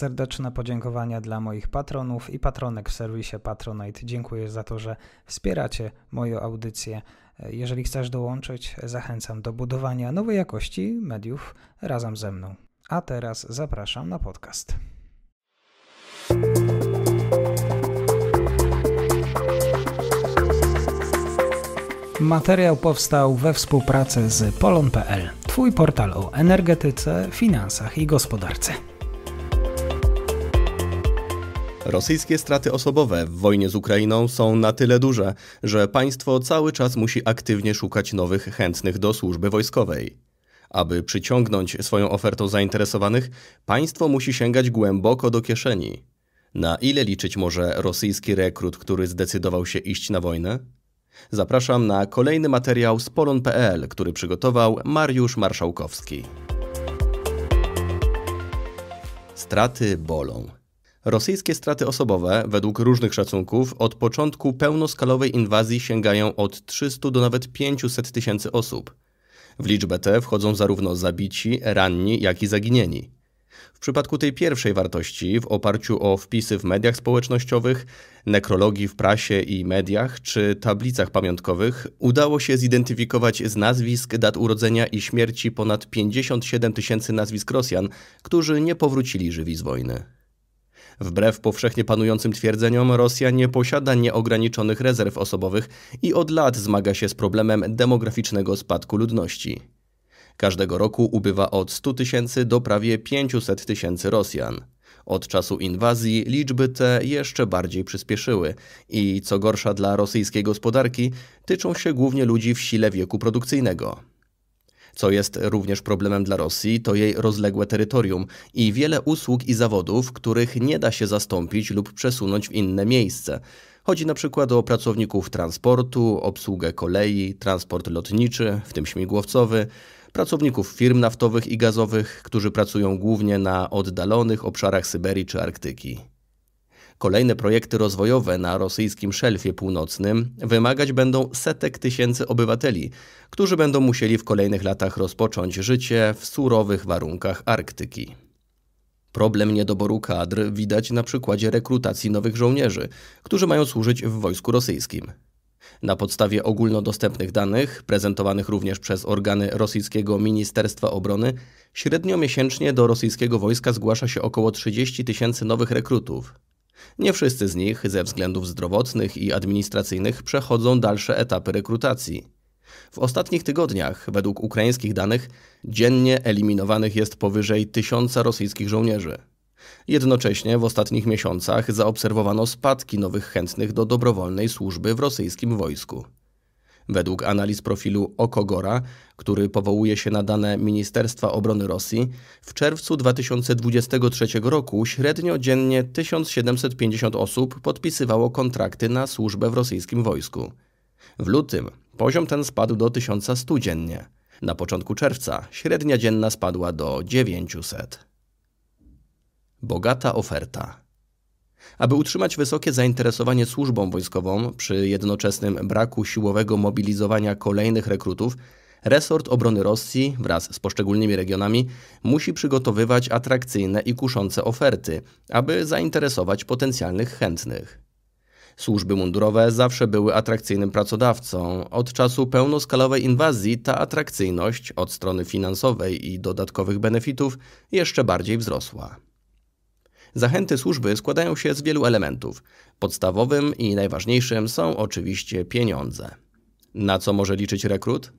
Serdeczne podziękowania dla moich patronów i patronek w serwisie Patronite. Dziękuję za to, że wspieracie moją audycję. Jeżeli chcesz dołączyć, zachęcam do budowania nowej jakości mediów razem ze mną. A teraz zapraszam na podcast. Materiał powstał we współpracy z polon.pl, twój portal o energetyce, finansach i gospodarce. Rosyjskie straty osobowe w wojnie z Ukrainą są na tyle duże, że państwo cały czas musi aktywnie szukać nowych chętnych do służby wojskowej. Aby przyciągnąć swoją ofertą zainteresowanych, państwo musi sięgać głęboko do kieszeni. Na ile liczyć może rosyjski rekrut, który zdecydował się iść na wojnę? Zapraszam na kolejny materiał z polon.pl, który przygotował Mariusz Marszałkowski. Straty bolą. Rosyjskie straty osobowe, według różnych szacunków, od początku pełnoskalowej inwazji sięgają od 300 do nawet 500 tysięcy osób. W liczbę tę wchodzą zarówno zabici, ranni, jak i zaginieni. W przypadku tej pierwszej wartości, w oparciu o wpisy w mediach społecznościowych, nekrologii w prasie i mediach czy tablicach pamiątkowych, udało się zidentyfikować z nazwisk dat urodzenia i śmierci ponad 57 tysięcy nazwisk Rosjan, którzy nie powrócili żywi z wojny. Wbrew powszechnie panującym twierdzeniom, Rosja nie posiada nieograniczonych rezerw osobowych i od lat zmaga się z problemem demograficznego spadku ludności. Każdego roku ubywa od 100 tysięcy do prawie 500 tysięcy Rosjan. Od czasu inwazji liczby te jeszcze bardziej przyspieszyły i, co gorsza dla rosyjskiej gospodarki, tyczą się głównie ludzi w sile wieku produkcyjnego. Co jest również problemem dla Rosji, to jej rozległe terytorium i wiele usług i zawodów, których nie da się zastąpić lub przesunąć w inne miejsce. Chodzi na przykład o pracowników transportu, obsługę kolei, transport lotniczy, w tym śmigłowcowy, pracowników firm naftowych i gazowych, którzy pracują głównie na oddalonych obszarach Syberii czy Arktyki. Kolejne projekty rozwojowe na rosyjskim szelfie północnym wymagać będą setek tysięcy obywateli, którzy będą musieli w kolejnych latach rozpocząć życie w surowych warunkach Arktyki. Problem niedoboru kadr widać na przykładzie rekrutacji nowych żołnierzy, którzy mają służyć w wojsku rosyjskim. Na podstawie ogólnodostępnych danych, prezentowanych również przez organy rosyjskiego Ministerstwa Obrony, średnio miesięcznie do rosyjskiego wojska zgłasza się około 30 tysięcy nowych rekrutów. Nie wszyscy z nich ze względów zdrowotnych i administracyjnych przechodzą dalsze etapy rekrutacji. W ostatnich tygodniach, według ukraińskich danych, dziennie eliminowanych jest powyżej tysiąca rosyjskich żołnierzy. Jednocześnie w ostatnich miesiącach zaobserwowano spadki nowych chętnych do dobrowolnej służby w rosyjskim wojsku. Według analiz profilu Okogora, który powołuje się na dane Ministerstwa Obrony Rosji, w czerwcu 2023 roku średnio dziennie 1750 osób podpisywało kontrakty na służbę w rosyjskim wojsku. W lutym poziom ten spadł do 1100 dziennie. Na początku czerwca średnia dzienna spadła do 900. Bogata oferta. Aby utrzymać wysokie zainteresowanie służbą wojskową przy jednoczesnym braku siłowego mobilizowania kolejnych rekrutów, resort obrony Rosji wraz z poszczególnymi regionami musi przygotowywać atrakcyjne i kuszące oferty, aby zainteresować potencjalnych chętnych. Służby mundurowe zawsze były atrakcyjnym pracodawcą. Od czasu pełnoskalowej inwazji ta atrakcyjność od strony finansowej i dodatkowych benefitów jeszcze bardziej wzrosła. Zachęty służby składają się z wielu elementów. Podstawowym i najważniejszym są oczywiście pieniądze. Na co może liczyć rekrut?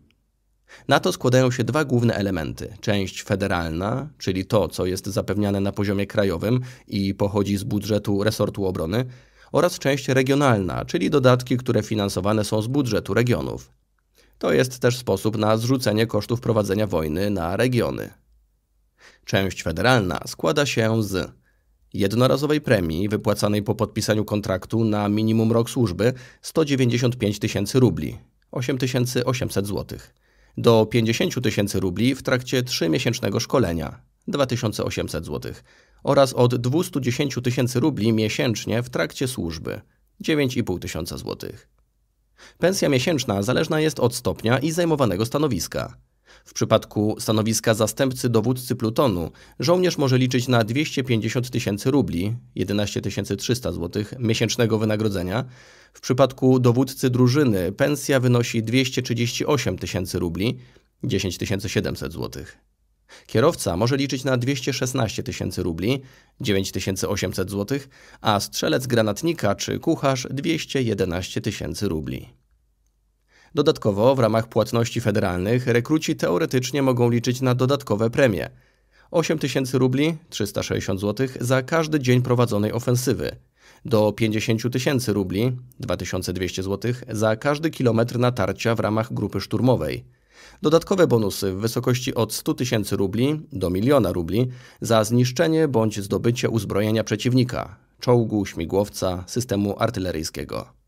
Na to składają się dwa główne elementy: część federalna, czyli to, co jest zapewniane na poziomie krajowym i pochodzi z budżetu resortu obrony, oraz część regionalna, czyli dodatki, które finansowane są z budżetu regionów. To jest też sposób na zrzucenie kosztów prowadzenia wojny na regiony. Część federalna składa się z jednorazowej premii wypłacanej po podpisaniu kontraktu na minimum rok służby 195 tysięcy rubli, 8800 zł, do 50 tysięcy rubli w trakcie 3-miesięcznego szkolenia, 2800 zł, oraz od 210 tysięcy rubli miesięcznie w trakcie służby, 9,5 tysiąca zł. Pensja miesięczna zależna jest od stopnia i zajmowanego stanowiska. W przypadku stanowiska zastępcy dowódcy plutonu żołnierz może liczyć na 250 tysięcy rubli, 11 300 zł miesięcznego wynagrodzenia. W przypadku dowódcy drużyny pensja wynosi 238 tysięcy rubli, 10 700 zł. Kierowca może liczyć na 216 tysięcy rubli, 9800 zł, a strzelec granatnika czy kucharz 211 tysięcy rubli. Dodatkowo w ramach płatności federalnych rekruci teoretycznie mogą liczyć na dodatkowe premie. 8 tysięcy rubli, 360 zł za każdy dzień prowadzonej ofensywy. Do 50 tysięcy rubli, 2200 zł za każdy kilometr natarcia w ramach grupy szturmowej. Dodatkowe bonusy w wysokości od 100 tysięcy rubli do miliona rubli za zniszczenie bądź zdobycie uzbrojenia przeciwnika, czołgu, śmigłowca, systemu artyleryjskiego.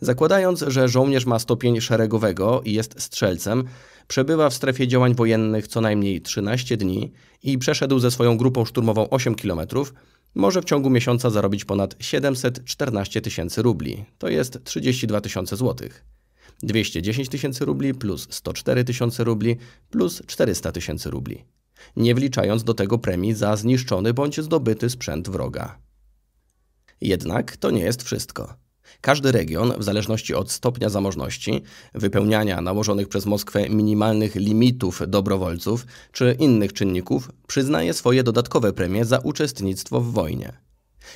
Zakładając, że żołnierz ma stopień szeregowego i jest strzelcem, przebywa w strefie działań wojennych co najmniej 13 dni i przeszedł ze swoją grupą szturmową 8 km, może w ciągu miesiąca zarobić ponad 714 tysięcy rubli, to jest 32 tysiące złotych. 210 tysięcy rubli plus 104 tysiące rubli plus 400 tysięcy rubli. Nie wliczając do tego premii za zniszczony bądź zdobyty sprzęt wroga. Jednak to nie jest wszystko. Każdy region, w zależności od stopnia zamożności, wypełniania nałożonych przez Moskwę minimalnych limitów dobrowolców czy innych czynników, przyznaje swoje dodatkowe premie za uczestnictwo w wojnie.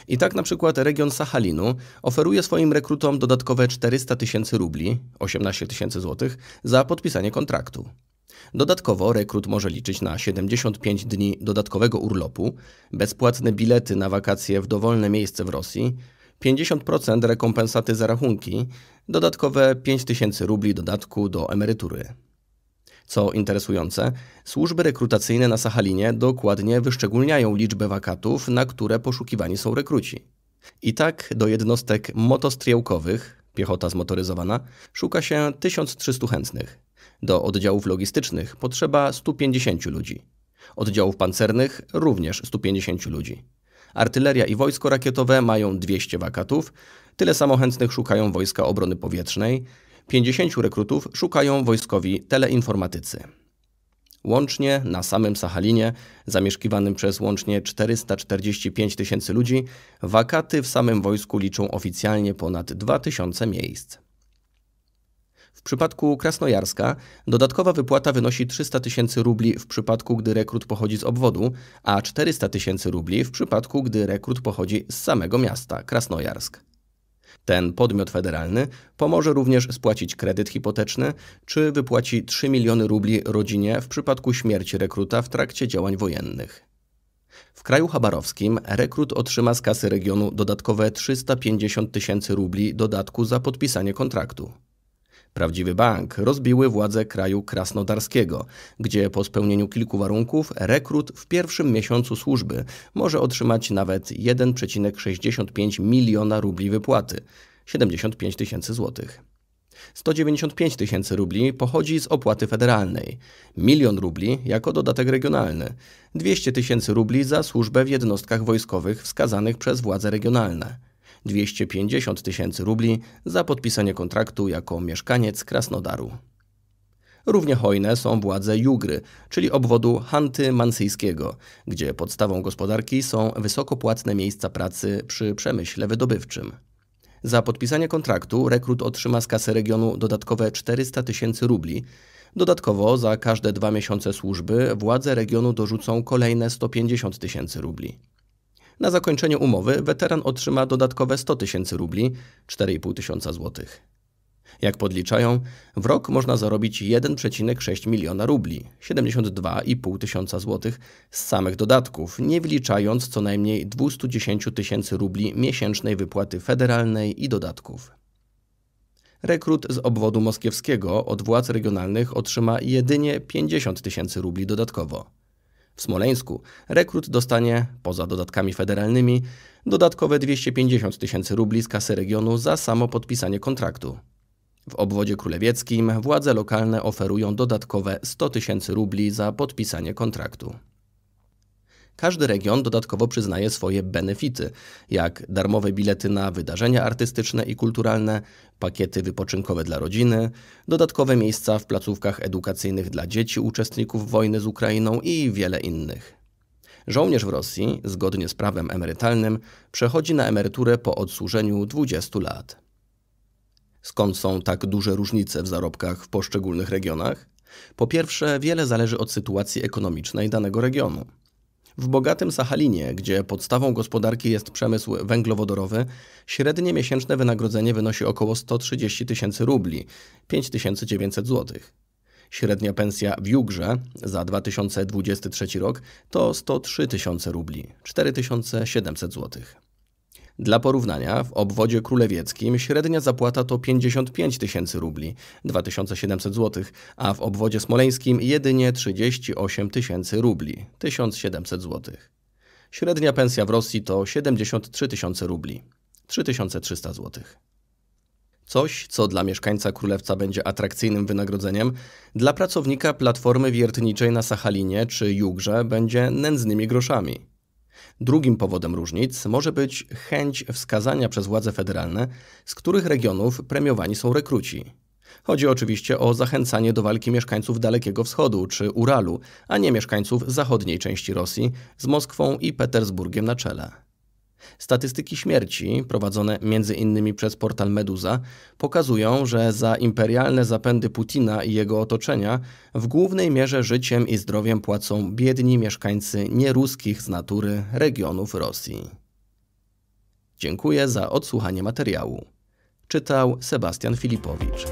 I tak na przykład region Sahalinu oferuje swoim rekrutom dodatkowe 400 tysięcy rubli, 18 tysięcy złotych, za podpisanie kontraktu. Dodatkowo rekrut może liczyć na 75 dni dodatkowego urlopu, bezpłatne bilety na wakacje w dowolne miejsce w Rosji, 50% rekompensaty za rachunki, dodatkowe 5000 rubli dodatku do emerytury. Co interesujące, służby rekrutacyjne na Sachalinie dokładnie wyszczególniają liczbę wakatów, na które poszukiwani są rekruci. I tak do jednostek motostriełkowych, piechota zmotoryzowana, szuka się 1300 chętnych. Do oddziałów logistycznych potrzeba 150 ludzi. Oddziałów pancernych również 150 ludzi. Artyleria i wojsko rakietowe mają 200 wakatów, tyle samo chętnych szukają Wojska Obrony Powietrznej, 50 rekrutów szukają wojskowi teleinformatycy. Łącznie na samym Sahalinie, zamieszkiwanym przez łącznie 445 tysięcy ludzi, wakaty w samym wojsku liczą oficjalnie ponad 2000 miejsc. W przypadku Krasnojarska dodatkowa wypłata wynosi 300 tysięcy rubli w przypadku, gdy rekrut pochodzi z obwodu, a 400 tysięcy rubli w przypadku, gdy rekrut pochodzi z samego miasta Krasnojarsk. Ten podmiot federalny pomoże również spłacić kredyt hipoteczny, czy wypłaci 3 miliony rubli rodzinie w przypadku śmierci rekruta w trakcie działań wojennych. W kraju chabarowskim rekrut otrzyma z kasy regionu dodatkowe 350 tysięcy rubli dodatku za podpisanie kontraktu. Prawdziwy bank rozbiły władze kraju krasnodarskiego, gdzie po spełnieniu kilku warunków rekrut w pierwszym miesiącu służby może otrzymać nawet 1,65 miliona rubli wypłaty 75 tysięcy złotych. 195 tysięcy rubli pochodzi z opłaty federalnej, milion rubli jako dodatek regionalny, 200 tysięcy rubli za służbę w jednostkach wojskowych wskazanych przez władze regionalne. 250 tysięcy rubli za podpisanie kontraktu jako mieszkaniec Krasnodaru. Równie hojne są władze Jugry, czyli obwodu hanty-mansyjskiego, gdzie podstawą gospodarki są wysokopłatne miejsca pracy przy przemyśle wydobywczym. Za podpisanie kontraktu rekrut otrzyma z kasy regionu dodatkowe 400 tysięcy rubli. Dodatkowo za każde dwa miesiące służby władze regionu dorzucą kolejne 150 tysięcy rubli. Na zakończenie umowy weteran otrzyma dodatkowe 100 tysięcy rubli, 4,5 tysiąca złotych. Jak podliczają, w rok można zarobić 1,6 miliona rubli, 72,5 tysiąca złotych z samych dodatków, nie wliczając co najmniej 210 tysięcy rubli miesięcznej wypłaty federalnej i dodatków. Rekrut z obwodu moskiewskiego od władz regionalnych otrzyma jedynie 50 tysięcy rubli dodatkowo. W Smoleńsku rekrut dostanie, poza dodatkami federalnymi, dodatkowe 250 tysięcy rubli z kasy regionu za samo podpisanie kontraktu. W obwodzie królewieckim władze lokalne oferują dodatkowe 100 tysięcy rubli za podpisanie kontraktu. Każdy region dodatkowo przyznaje swoje benefity, jak darmowe bilety na wydarzenia artystyczne i kulturalne, pakiety wypoczynkowe dla rodziny, dodatkowe miejsca w placówkach edukacyjnych dla dzieci uczestników wojny z Ukrainą i wiele innych. Żołnierz w Rosji, zgodnie z prawem emerytalnym, przechodzi na emeryturę po odsłużeniu 20 lat. Skąd są tak duże różnice w zarobkach w poszczególnych regionach? Po pierwsze, wiele zależy od sytuacji ekonomicznej danego regionu. W bogatym Sachalinie, gdzie podstawą gospodarki jest przemysł węglowodorowy, średnie miesięczne wynagrodzenie wynosi około 130 tysięcy rubli 5900 zł. Średnia pensja w Jugrze za 2023 rok to 103 tysiące rubli 4700 złotych. Dla porównania w obwodzie królewieckim średnia zapłata to 55 tysięcy rubli, 2700 zł, a w obwodzie smoleńskim jedynie 38 tysięcy rubli, 1700 zł. Średnia pensja w Rosji to 73 tysiące rubli, 3300 zł. Coś, co dla mieszkańca Królewca będzie atrakcyjnym wynagrodzeniem, dla pracownika platformy wiertniczej na Sachalinie czy Jugrze będzie nędznymi groszami. Drugim powodem różnic może być chęć wskazania przez władze federalne, z których regionów premiowani są rekruci. Chodzi oczywiście o zachęcanie do walki mieszkańców Dalekiego Wschodu czy Uralu, a nie mieszkańców zachodniej części Rosji z Moskwą i Petersburgiem na czele. Statystyki śmierci, prowadzone m.in. przez portal Meduza, pokazują, że za imperialne zapędy Putina i jego otoczenia w głównej mierze życiem i zdrowiem płacą biedni mieszkańcy nieruskich z natury regionów Rosji. Dziękuję za odsłuchanie materiału. Czytał Sebastian Filipowicz.